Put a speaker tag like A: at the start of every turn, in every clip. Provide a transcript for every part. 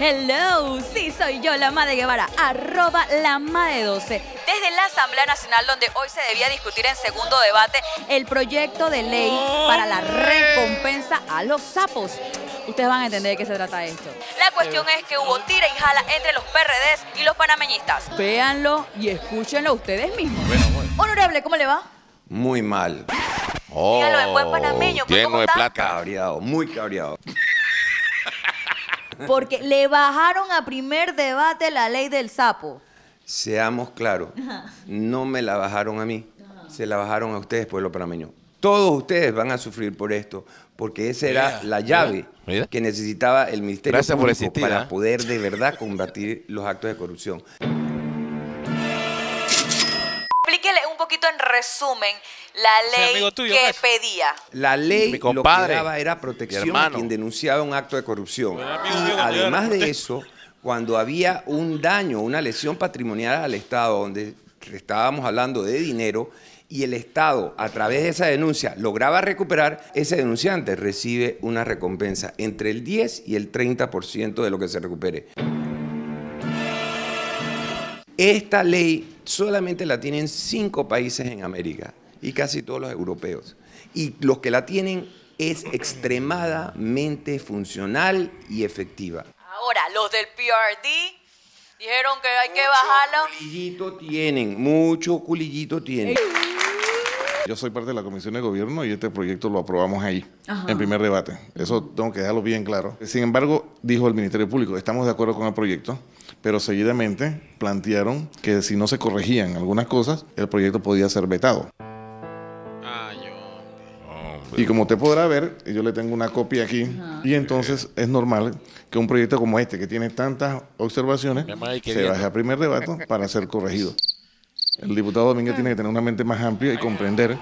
A: Hello, sí soy yo, la Madre Guevara, arroba la Madre 12. Desde la Asamblea Nacional, donde hoy se debía discutir en segundo debate el proyecto de ley para la recompensa a los sapos. Ustedes van a entender de qué se trata esto. La cuestión es que hubo tira y jala entre los PRDs y los panameñistas. Véanlo y escúchenlo ustedes mismos. Bueno, bueno. Honorable, ¿cómo le va?
B: Muy mal. Oh, Dígalo buen panameño. Pues, oh, lleno de plata. Cabreado, muy cabreado porque
A: le bajaron a primer debate la ley del sapo.
B: Seamos claros, no me la bajaron a mí, se la bajaron a ustedes, pueblo panameño. Todos ustedes van a sufrir por esto, porque esa era la llave que necesitaba el Ministerio Público para ¿ah? poder de verdad combatir los actos de corrupción.
A: poquito en resumen la ley que pues. pedía.
B: La ley lo que daba era protección a quien denunciaba un acto de corrupción. además de eso, cuando había un daño, una lesión patrimonial al Estado, donde estábamos hablando de dinero, y el Estado, a través de esa denuncia, lograba recuperar, ese denunciante recibe una recompensa entre el 10 y el 30% de lo que se recupere. Esta ley solamente la tienen cinco países en América y casi todos los europeos. Y los que la tienen es extremadamente funcional y efectiva.
A: Ahora, los del PRD dijeron que hay que bajarlo. Culillito
C: tienen, mucho culillito tienen. Yo soy parte de la Comisión de Gobierno y este proyecto lo aprobamos ahí, en primer debate. Eso tengo que dejarlo bien claro. Sin embargo, dijo el Ministerio Público, estamos de acuerdo con el proyecto, pero seguidamente plantearon que si no se corregían algunas cosas, el proyecto podía ser vetado. Y como usted podrá ver, yo le tengo una copia aquí. Y entonces es normal que un proyecto como este, que tiene tantas observaciones, se baje a primer debate para ser corregido. El diputado Domínguez tiene que tener una mente más amplia y comprender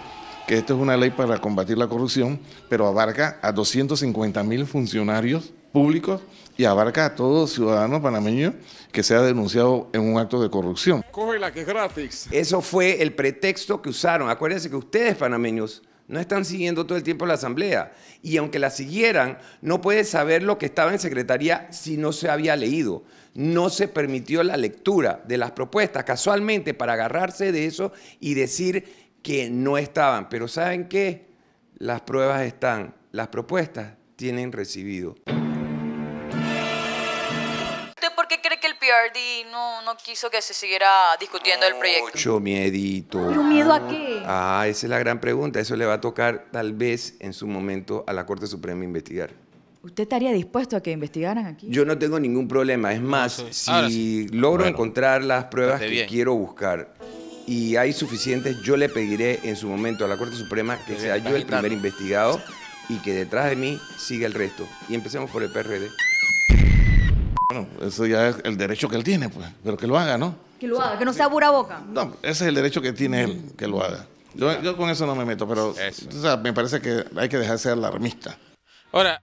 C: que esto es una ley para combatir la corrupción, pero abarca a 250 mil funcionarios públicos y abarca a todo ciudadano panameño que sea denunciado en un acto de corrupción.
B: que gratis. Eso fue el pretexto que usaron. Acuérdense que ustedes, panameños, no están siguiendo todo el tiempo la asamblea. Y aunque la siguieran, no puede saber lo que estaba en secretaría si no se había leído. No se permitió la lectura de las propuestas casualmente para agarrarse de eso y decir que no estaban. Pero ¿saben qué? Las pruebas están, las propuestas tienen recibido.
A: PRD no, no quiso que se siguiera discutiendo el proyecto.
B: Mucho miedito. ¿Pero miedo a qué? Ah, esa es la gran pregunta. Eso le va a tocar tal vez en su momento a la Corte Suprema investigar.
A: ¿Usted estaría dispuesto a que investigaran aquí?
B: Yo no tengo ningún problema. Es más, si logro encontrar las pruebas que quiero buscar y hay suficientes, yo le pediré en su momento a la Corte Suprema que, que sea yo el primer investigado y que detrás de mí siga
C: el resto. Y empecemos por el PRD. Bueno, eso ya es el derecho que él tiene, pues, pero que lo haga, ¿no?
A: Que lo haga, que no sea pura boca.
C: No, ese es el derecho que tiene él, que lo haga. Yo, yo con eso no me meto, pero me parece que hay que dejar ser alarmista. Ahora,